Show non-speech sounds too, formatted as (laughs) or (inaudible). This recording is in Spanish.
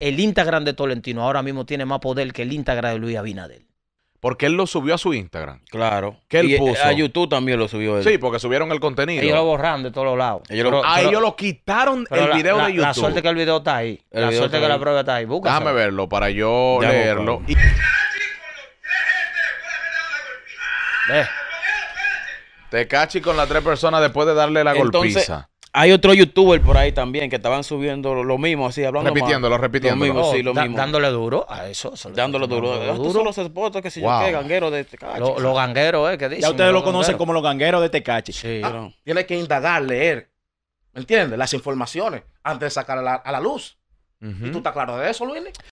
el Instagram de Tolentino ahora mismo tiene más poder que el Instagram de Luis Abinadel. Porque él lo subió a su Instagram. Claro. Que él y eh, puso. A YouTube también lo subió Sí, porque subieron el contenido. Y lo borraron de todos lados. A ah, ellos lo quitaron el video de YouTube. La suerte que el video está ahí. la suerte que la prueba está ahí. Déjame verlo para yo ya leerlo. golpiza (laughs) Te cachis con las tres personas después de darle la golpiza hay otro youtuber por ahí también que estaban subiendo lo mismo, así hablando. Repitiéndolo, repitiéndolo. Lo mismo, oh, sí, lo mismo. Dándole duro a eso. dándole duro. Estos ah, son los spots que si yo qué, gangueros de Tecachi. Este los gangueros, ¿eh? dicen? Ya ustedes lo, conocen como los gangueros de Tecachi. Este sí. Tienes ah, Tiene que indagar, leer. ¿Me entiendes? Las informaciones antes de sacar a la, luz. ¿Y tú estás claro de eso, Luis?